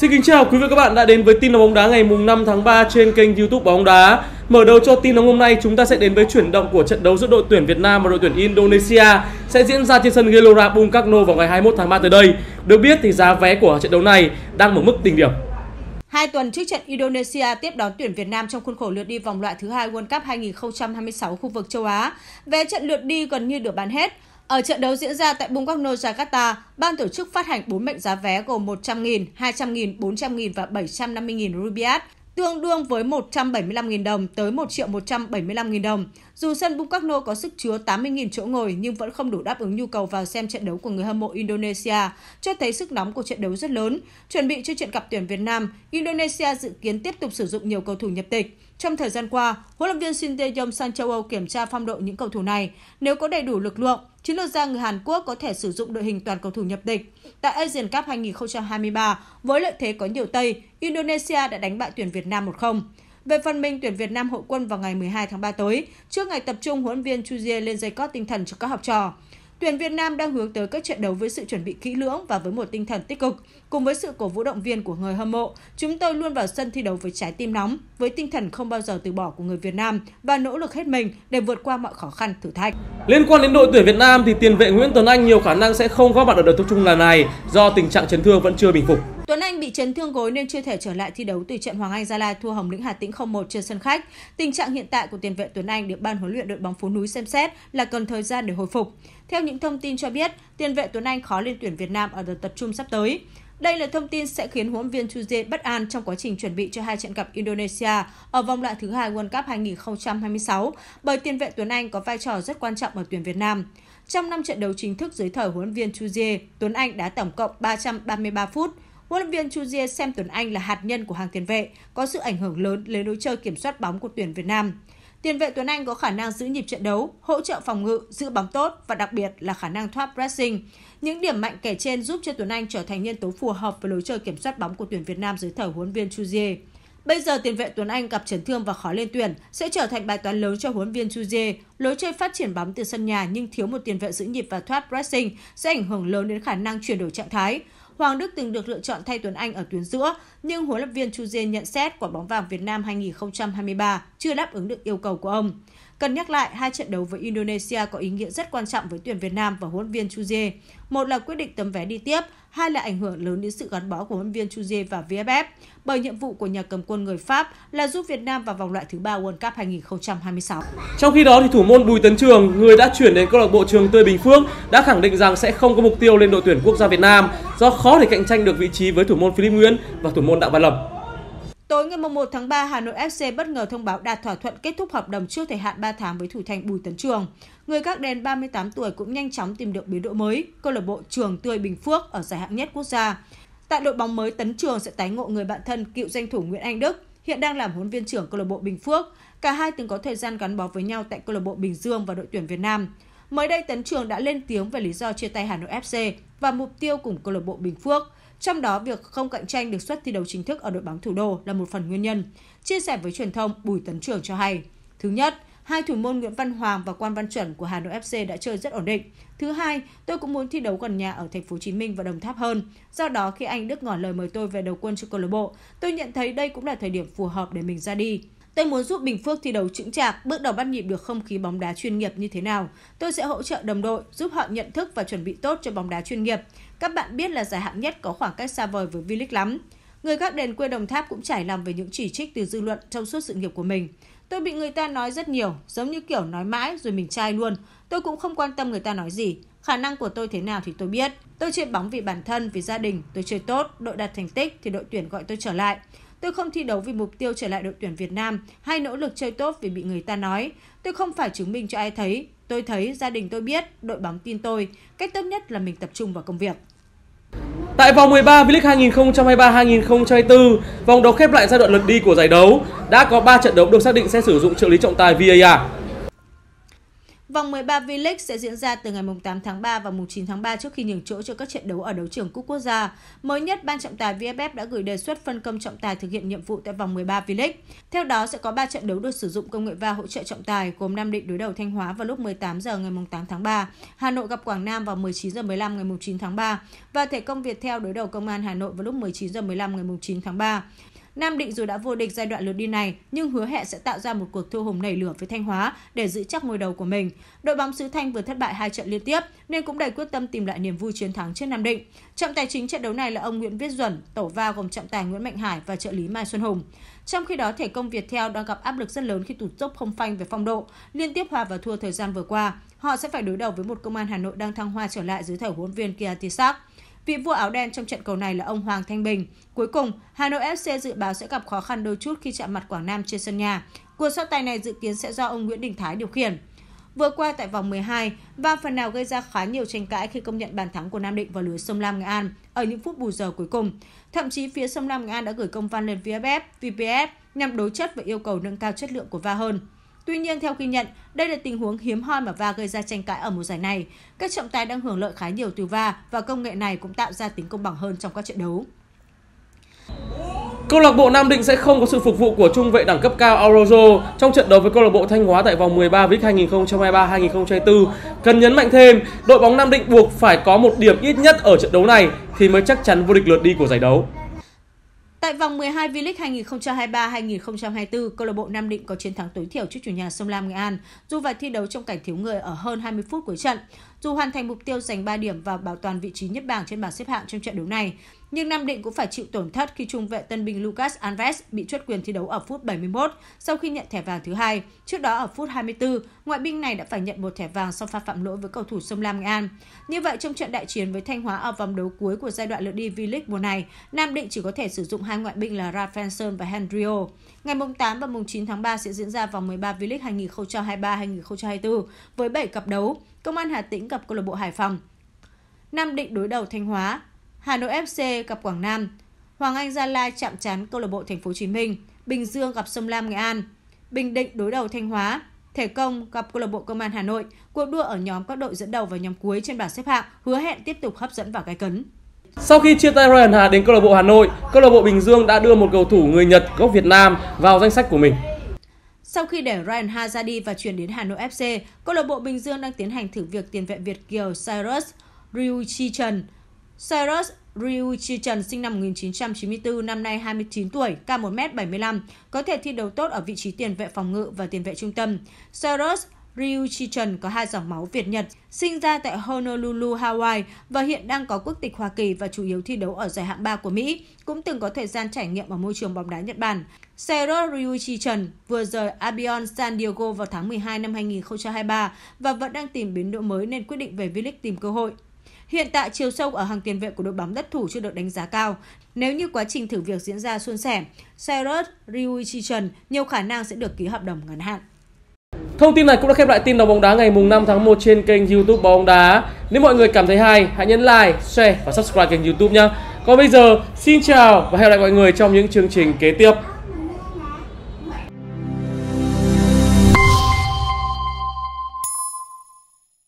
Xin kính chào quý vị các bạn đã đến với tin bóng đá ngày mùng 5 tháng 3 trên kênh YouTube bóng đá. Mở đầu cho tin nóng hôm nay chúng ta sẽ đến với chuyển động của trận đấu giữa đội tuyển Việt Nam và đội tuyển Indonesia sẽ diễn ra trên sân Gelora Bung Karno vào ngày 21 tháng 3 tới đây. Được biết thì giá vé của trận đấu này đang ở mức đỉnh điểm. Hai tuần trước trận Indonesia tiếp đón tuyển Việt Nam trong khuôn khổ lượt đi vòng loại thứ hai World Cup 2026 khu vực châu Á, vé trận lượt đi gần như được bán hết. Ở trận đấu diễn ra tại Bungkakno, Jakarta, ban tổ chức phát hành 4 mệnh giá vé gồm 100.000, 200.000, 400.000 và 750.000 rupiah, tương đương với 175.000 đồng tới 1 triệu 175.000 đồng. Dù sân Bungkakno có sức chứa 80.000 chỗ ngồi nhưng vẫn không đủ đáp ứng nhu cầu vào xem trận đấu của người hâm mộ Indonesia, cho thấy sức nóng của trận đấu rất lớn. Chuẩn bị cho trận gặp tuyển Việt Nam, Indonesia dự kiến tiếp tục sử dụng nhiều cầu thủ nhập tịch. Trong thời gian qua, huấn luyện viên Shin Tae-yong sang châu Âu kiểm tra phong độ những cầu thủ này. Nếu có đầy đủ lực lượng, Chiến lược gia người Hàn Quốc có thể sử dụng đội hình toàn cầu thủ nhập tịch. Tại Asian Cup 2023, với lợi thế có nhiều Tây, Indonesia đã đánh bại tuyển Việt Nam 1-0. Về phần mình, tuyển Việt Nam hội quân vào ngày 12 tháng 3 tới, trước ngày tập trung huấn viên Chu Jie lên dây cót tinh thần cho các học trò. Tuyển Việt Nam đang hướng tới các trận đấu với sự chuẩn bị kỹ lưỡng và với một tinh thần tích cực. Cùng với sự cổ vũ động viên của người hâm mộ, chúng tôi luôn vào sân thi đấu với trái tim nóng, với tinh thần không bao giờ từ bỏ của người Việt Nam và nỗ lực hết mình để vượt qua mọi khó khăn, thử thách. Liên quan đến đội tuyển Việt Nam thì tiền vệ Nguyễn Tuấn Anh nhiều khả năng sẽ không góp mặt ở đợt tập trung lần này do tình trạng chấn thương vẫn chưa bình phục. Tuấn Anh bị chấn thương gối nên chưa thể trở lại thi đấu từ trận Hoàng Anh Gia Lai thua Hồng Lĩnh Hà Tĩnh 0-1 trên sân khách. Tình trạng hiện tại của tiền vệ Tuấn Anh được ban huấn luyện đội bóng Phú Núi xem xét là cần thời gian để hồi phục. Theo những thông tin cho biết, tiền vệ Tuấn Anh khó lên tuyển Việt Nam ở đợt tập trung sắp tới. Đây là thông tin sẽ khiến huấn viên Tuje bất an trong quá trình chuẩn bị cho hai trận gặp Indonesia ở vòng loại thứ hai World Cup 2026, bởi tiền vệ Tuấn Anh có vai trò rất quan trọng ở tuyển Việt Nam. Trong 5 trận đấu chính thức dưới thời huấn viên Tuje, Tuấn Anh đã tổng cộng 333 phút, Huấn luyện viên Chu Jie xem Tuấn Anh là hạt nhân của hàng tiền vệ, có sự ảnh hưởng lớn lên lối chơi kiểm soát bóng của tuyển Việt Nam. Tiền vệ Tuấn Anh có khả năng giữ nhịp trận đấu, hỗ trợ phòng ngự, giữ bóng tốt và đặc biệt là khả năng thoát pressing. Những điểm mạnh kể trên giúp cho Tuấn Anh trở thành nhân tố phù hợp với lối chơi kiểm soát bóng của tuyển Việt Nam dưới thời huấn viên Chu Jie. Bây giờ tiền vệ Tuấn Anh gặp chấn thương và khó lên tuyển sẽ trở thành bài toán lớn cho huấn viên Chu Jie. Lối chơi phát triển bóng từ sân nhà nhưng thiếu một tiền vệ giữ nhịp và thoát pressing sẽ ảnh hưởng lớn đến khả năng chuyển đổi trạng thái. Hoàng Đức từng được lựa chọn thay Tuấn Anh ở tuyến giữa, nhưng huấn luyện viên Chu Dê nhận xét quả bóng vàng Việt Nam 2023 chưa đáp ứng được yêu cầu của ông. Cần nhắc lại, hai trận đấu với Indonesia có ý nghĩa rất quan trọng với tuyển Việt Nam và huấn luyện viên Chu Dê. Một là quyết định tấm vé đi tiếp, hai là ảnh hưởng lớn đến sự gắn bó của huấn viên Chuzier và VFF, bởi nhiệm vụ của nhà cầm quân người Pháp là giúp Việt Nam vào vòng loại thứ ba World Cup 2026. Trong khi đó thì thủ môn Bùi Tấn Trường, người đã chuyển đến câu lạc bộ Trường Tươi Bình Phước, đã khẳng định rằng sẽ không có mục tiêu lên đội tuyển quốc gia Việt Nam do khó để cạnh tranh được vị trí với thủ môn Philip Nguyễn và thủ môn Đặng Văn Lập. Tối ngày 1 tháng 3, Hà Nội FC bất ngờ thông báo đạt thỏa thuận kết thúc hợp đồng trước thời hạn 3 tháng với thủ thành Bùi Tấn Trường. Người các đèn 38 tuổi cũng nhanh chóng tìm được biến độ mới, câu lạc bộ Trường Tươi Bình Phước ở giải hạng nhất quốc gia. Tại đội bóng mới, Tấn Trường sẽ tái ngộ người bạn thân cựu danh thủ Nguyễn Anh Đức, hiện đang làm huấn viên trưởng câu lạc bộ Bình Phước. Cả hai từng có thời gian gắn bó với nhau tại câu lạc bộ Bình Dương và đội tuyển Việt Nam. Mới đây Tấn Trường đã lên tiếng về lý do chia tay Hà Nội FC và mục tiêu cùng câu lạc bộ Bình Phước. Trong đó, việc không cạnh tranh được suất thi đấu chính thức ở đội bóng thủ đô là một phần nguyên nhân. Chia sẻ với truyền thông, Bùi Tấn Trường cho hay. Thứ nhất, hai thủ môn Nguyễn Văn Hoàng và Quan Văn Chuẩn của Hà Nội FC đã chơi rất ổn định. Thứ hai, tôi cũng muốn thi đấu gần nhà ở thành phố Hồ Chí Minh và Đồng Tháp hơn. Do đó khi anh Đức ngỏ lời mời tôi về đầu quân cho câu lạc bộ, tôi nhận thấy đây cũng là thời điểm phù hợp để mình ra đi. Tôi muốn giúp Bình Phước thi đấu chững chạc, bước đầu bắt nhịp được không khí bóng đá chuyên nghiệp như thế nào. Tôi sẽ hỗ trợ đồng đội, giúp họ nhận thức và chuẩn bị tốt cho bóng đá chuyên nghiệp. Các bạn biết là giải hạng nhất có khoảng cách xa vời với V-League lắm. Người các đền quê Đồng Tháp cũng trải lòng về những chỉ trích từ dư luận trong suốt sự nghiệp của mình. Tôi bị người ta nói rất nhiều, giống như kiểu nói mãi rồi mình trai luôn. Tôi cũng không quan tâm người ta nói gì. Khả năng của tôi thế nào thì tôi biết. Tôi chơi bóng vì bản thân, vì gia đình. Tôi chơi tốt, đội đạt thành tích thì đội tuyển gọi tôi trở lại. Tôi không thi đấu vì mục tiêu trở lại đội tuyển Việt Nam hay nỗ lực chơi tốt vì bị người ta nói. Tôi không phải chứng minh cho ai thấy. Tôi thấy, gia đình tôi biết, đội bóng tin tôi. Cách tốt nhất là mình tập trung vào công việc. Tại vòng 13 V-League 2023-2024, vòng đấu khép lại giai đoạn lượt đi của giải đấu, đã có 3 trận đấu được xác định sẽ sử dụng trợ lý trọng tài VAR. Vòng 13 V-League sẽ diễn ra từ ngày 8 tháng 3 và 9 tháng 3 trước khi nhường chỗ cho các trận đấu ở đấu trường Cúp Quốc gia. Mới nhất, Ban trọng tài VFF đã gửi đề xuất phân công trọng tài thực hiện nhiệm vụ tại vòng 13 V-League. Theo đó, sẽ có 3 trận đấu được sử dụng công nghệ VAR hỗ trợ trọng tài, gồm Nam Định đối đầu Thanh Hóa vào lúc 18 giờ ngày 8 tháng 3, Hà Nội gặp Quảng Nam vào 19 giờ 15 ngày 9 tháng 3 và Thể công Việt theo đối đầu Công an Hà Nội vào lúc 19 giờ 15 ngày 9 tháng 3. Nam Định dù đã vô địch giai đoạn lượt đi này nhưng hứa hẹn sẽ tạo ra một cuộc thua hùng nảy lửa với Thanh Hóa để giữ chắc ngôi đầu của mình. Đội bóng xứ Thanh vừa thất bại hai trận liên tiếp nên cũng đầy quyết tâm tìm lại niềm vui chiến thắng trước Nam Định. Trọng tài chính trận đấu này là ông Nguyễn Viết Duẩn, tổ va gồm trọng tài Nguyễn Mạnh Hải và trợ lý Mai Xuân Hùng. Trong khi đó, thể công Việt theo đang gặp áp lực rất lớn khi tụt dốc không phanh về phong độ, liên tiếp hòa và thua thời gian vừa qua. Họ sẽ phải đối đầu với một công an Hà Nội đang thăng hoa trở lại dưới thời huấn viên Kia Tisak. Vị vua áo đen trong trận cầu này là ông Hoàng Thanh Bình. Cuối cùng, Hà Nội FC dự báo sẽ gặp khó khăn đôi chút khi chạm mặt Quảng Nam trên sân nhà. Cuộc so tài này dự kiến sẽ do ông Nguyễn Đình Thái điều khiển. Vừa qua tại vòng 12, và phần nào gây ra khá nhiều tranh cãi khi công nhận bàn thắng của Nam Định vào lưới Sông Lam Nghệ An ở những phút bù giờ cuối cùng. Thậm chí phía Sông Lam Nghệ An đã gửi công văn lên VFF, VPF nhằm đối chất và yêu cầu nâng cao chất lượng của VAR hơn. Tuy nhiên, theo ghi nhận, đây là tình huống hiếm hoi mà va gây ra tranh cãi ở mùa giải này. Các trọng tài đang hưởng lợi khá nhiều từ va và công nghệ này cũng tạo ra tính công bằng hơn trong các trận đấu. Câu lạc bộ Nam Định sẽ không có sự phục vụ của trung vệ đẳng cấp cao Aurozo trong trận đấu với câu lạc bộ Thanh Hóa tại vòng 13 V-League 2023-2024. Cần nhấn mạnh thêm, đội bóng Nam Định buộc phải có một điểm ít nhất ở trận đấu này thì mới chắc chắn vô địch lượt đi của giải đấu. Tại vòng 12 V-League 2023-2024, câu lạc bộ Nam Định có chiến thắng tối thiểu trước chủ nhà Sông Lam Nghệ An, dù phải thi đấu trong cảnh thiếu người ở hơn 20 phút cuối trận, dù hoàn thành mục tiêu giành 3 điểm và bảo toàn vị trí nhất bảng trên bảng xếp hạng trong trận đấu này nhưng Nam Định cũng phải chịu tổn thất khi trung vệ tân binh Lucas Alves bị truất quyền thi đấu ở phút 71 sau khi nhận thẻ vàng thứ hai. Trước đó ở phút 24, ngoại binh này đã phải nhận một thẻ vàng sau pha phạm lỗi với cầu thủ Sông Lam Nghệ An. Như vậy trong trận đại chiến với Thanh Hóa ở vòng đấu cuối của giai đoạn lượt đi V-League mùa này, Nam Định chỉ có thể sử dụng hai ngoại binh là Rafaelson và Hendrio. Ngày mùng 8 và mùng 9 tháng 3 sẽ diễn ra vòng 13 V-League 2023-2024 với 7 cặp đấu. Công an Hà Tĩnh gặp câu lạc bộ Hải Phòng. Nam Định đối đầu Thanh Hóa, Hà Nội FC gặp Quảng Nam, Hoàng Anh Gia Lai chạm trán câu lạc bộ Thành phố Hồ Chí Minh, Bình Dương gặp Sông Lam Nghệ An, Bình Định đối đầu Thanh Hóa, Thể Công gặp câu lạc bộ Công an Hà Nội, cuộc đua ở nhóm các đội dẫn đầu và nhóm cuối trên bảng xếp hạng hứa hẹn tiếp tục hấp dẫn và gay cấn. Sau khi chia tay Ryan Hà đến câu lạc bộ Hà Nội, câu lạc bộ Bình Dương đã đưa một cầu thủ người Nhật gốc Việt Nam vào danh sách của mình. Sau khi để Ryan Ha ra đi và chuyển đến Hà Nội FC, câu lạc bộ Bình Dương đang tiến hành thử việc tiền vệ Việt kiều Cyrus Ryuichi Trần Cyrus Ryuichi Trần sinh năm 1994, năm nay 29 tuổi, cao 1m75, có thể thi đấu tốt ở vị trí tiền vệ phòng ngự và tiền vệ trung tâm. Cyrus Ryuichi Trần có hai dòng máu Việt-Nhật, sinh ra tại Honolulu, Hawaii và hiện đang có quốc tịch Hoa Kỳ và chủ yếu thi đấu ở giải hạng 3 của Mỹ, cũng từng có thời gian trải nghiệm ở môi trường bóng đá Nhật Bản. Cyrus Ryuichi Trần vừa rời Albion San Diego vào tháng 12 năm 2023 và vẫn đang tìm biến độ mới nên quyết định về V-League tìm cơ hội. Hiện tại chiều sâu ở hàng tiền vệ của đội bóng đất thủ chưa được đánh giá cao. Nếu như quá trình thử việc diễn ra suôn sẻ, Cyrus Ryuichichun nhiều khả năng sẽ được ký hợp đồng ngắn hạn. Thông tin này cũng đã khép lại tin đấu bóng đá ngày mùng 5 tháng 1 trên kênh YouTube bóng đá. Nếu mọi người cảm thấy hay, hãy nhấn like, share và subscribe kênh YouTube nhé. Còn bây giờ, xin chào và hẹn gặp lại mọi người trong những chương trình kế tiếp.